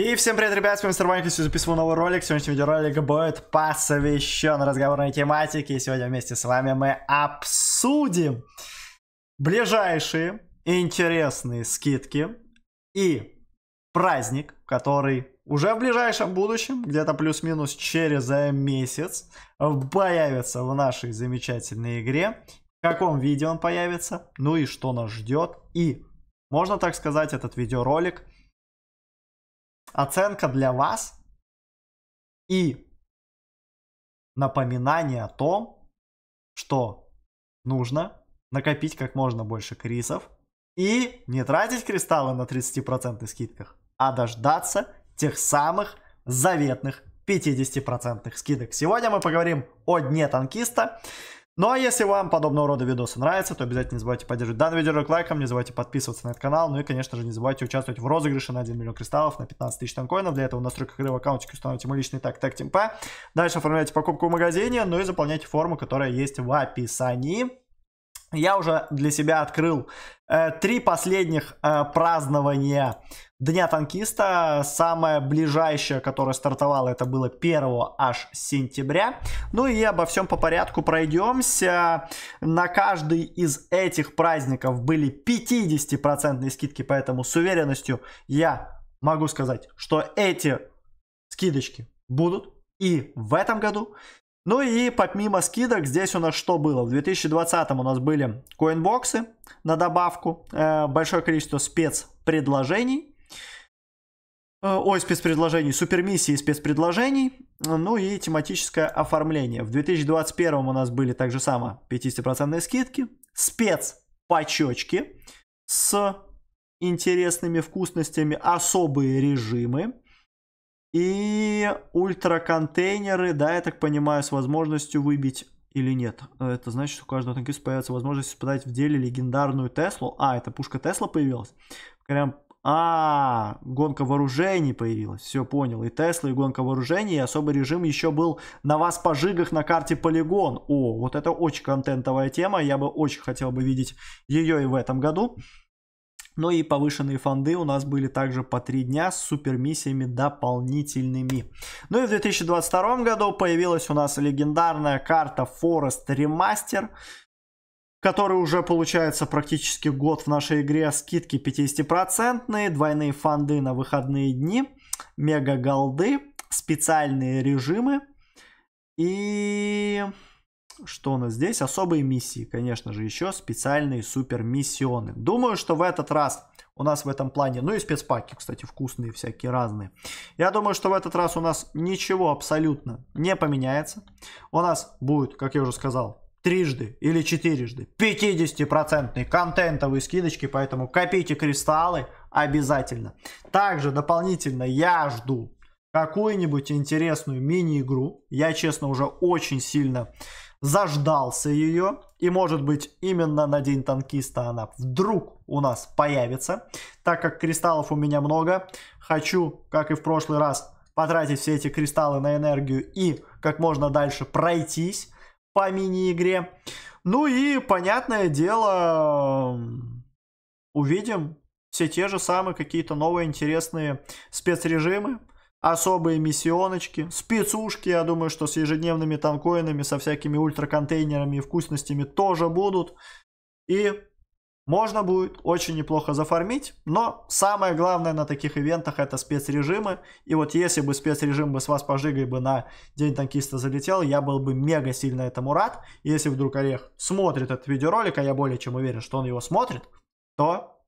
И всем привет, ребят, с вами Мистер Ванкис, записываю новый ролик. Сегодняшний видеоролик будет посвящен разговорной тематике. И сегодня вместе с вами мы обсудим ближайшие интересные скидки и праздник, который уже в ближайшем будущем, где-то плюс-минус через месяц, появится в нашей замечательной игре. В каком виде он появится, ну и что нас ждет. И, можно так сказать, этот видеоролик оценка для вас и напоминание о том, что нужно накопить как можно больше крисов и не тратить кристаллы на 30% скидках, а дождаться тех самых заветных 50% скидок. Сегодня мы поговорим о дне танкиста. Ну а если вам подобного рода видосы нравятся, то обязательно не забывайте поддерживать данный видеоролик лайком, не забывайте подписываться на этот канал, ну и, конечно же, не забывайте участвовать в розыгрыше на 1 миллион кристаллов на 15 тысяч танкоинов. Для этого в настройках игры в аккаунтике установите мой личный так так темпа. Дальше оформляйте покупку в магазине, ну и заполняйте форму, которая есть в описании я уже для себя открыл э, три последних э, празднования Дня танкиста. Самое ближайшее, которое стартовало, это было 1 аж сентября. Ну и обо всем по порядку пройдемся. На каждый из этих праздников были 50% скидки, поэтому с уверенностью я могу сказать, что эти скидочки будут и в этом году. Ну и помимо скидок здесь у нас что было? В 2020 у нас были коинбоксы на добавку, э, большое количество спецпредложений, э, Ой, спецпредложений, супермиссии спецпредложений, ну и тематическое оформление. В 2021 у нас были так же само 50% скидки, спецпочечки с интересными вкусностями, особые режимы, и ультраконтейнеры, да, я так понимаю, с возможностью выбить или нет. Это значит, что у каждого танкиста появится возможность испытать в деле легендарную Теслу. А, это пушка Тесла появилась? Прям а, гонка вооружений появилась. Все понял. И Тесла, и гонка вооружений, и особый режим еще был на вас пожигах на карте Полигон. О, вот это очень контентовая тема. Я бы очень хотел бы видеть ее и в этом году. Но ну и повышенные фонды у нас были также по 3 дня с супермиссиями дополнительными. Ну и в 2022 году появилась у нас легендарная карта Forest Remaster, который уже получается практически год в нашей игре. А скидки 50%, двойные фонды на выходные дни, мега голды, специальные режимы и что у нас здесь? Особые миссии, конечно же, еще специальные супер миссионы. Думаю, что в этот раз у нас в этом плане, ну и спецпаки, кстати, вкусные всякие разные. Я думаю, что в этот раз у нас ничего абсолютно не поменяется. У нас будет, как я уже сказал, трижды или четырежды 50% контентовые скидочки, поэтому копите кристаллы обязательно. Также дополнительно я жду какую-нибудь интересную мини-игру. Я, честно, уже очень сильно заждался ее, и может быть именно на День Танкиста она вдруг у нас появится. Так как кристаллов у меня много, хочу, как и в прошлый раз, потратить все эти кристаллы на энергию и как можно дальше пройтись по мини-игре. Ну и, понятное дело, увидим все те же самые какие-то новые интересные спецрежимы особые миссионочки, спецушки, я думаю, что с ежедневными танкоинами, со всякими ультраконтейнерами и вкусностями тоже будут. И можно будет очень неплохо зафармить, но самое главное на таких ивентах это спецрежимы. И вот если бы спецрежим бы с вас пожигой бы на День танкиста залетел, я был бы мега сильно этому рад. И если вдруг Орех смотрит этот видеоролик, а я более чем уверен, что он его смотрит, то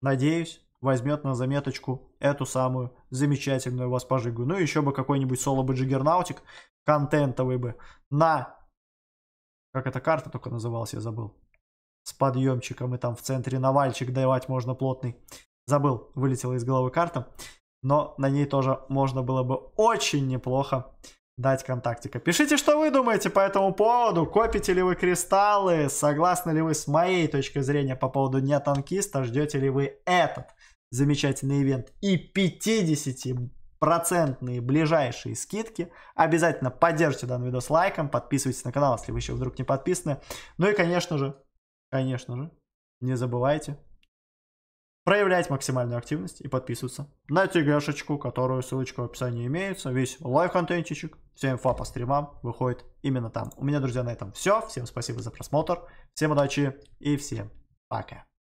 надеюсь, возьмет на заметочку эту самую замечательную воспожигу. Ну и еще бы какой-нибудь соло бы джиггернаутик контентовый бы на... Как эта карта только называлась, я забыл. С подъемчиком и там в центре навальчик давать можно плотный. Забыл, вылетела из головы карта. Но на ней тоже можно было бы очень неплохо дать контактика. Пишите, что вы думаете по этому поводу, копите ли вы кристаллы, согласны ли вы с моей точкой зрения по поводу Дня Танкиста, ждете ли вы этот замечательный ивент и 50 ближайшие скидки. Обязательно поддержите данный видос лайком, подписывайтесь на канал, если вы еще вдруг не подписаны. Ну и, конечно же, конечно же, не забывайте проявлять максимальную активность и подписываться на телегашечку, которую ссылочка в описании имеется. Весь лайв контентичек вся инфа по стримам выходит именно там. У меня, друзья, на этом все. Всем спасибо за просмотр, всем удачи и всем пока.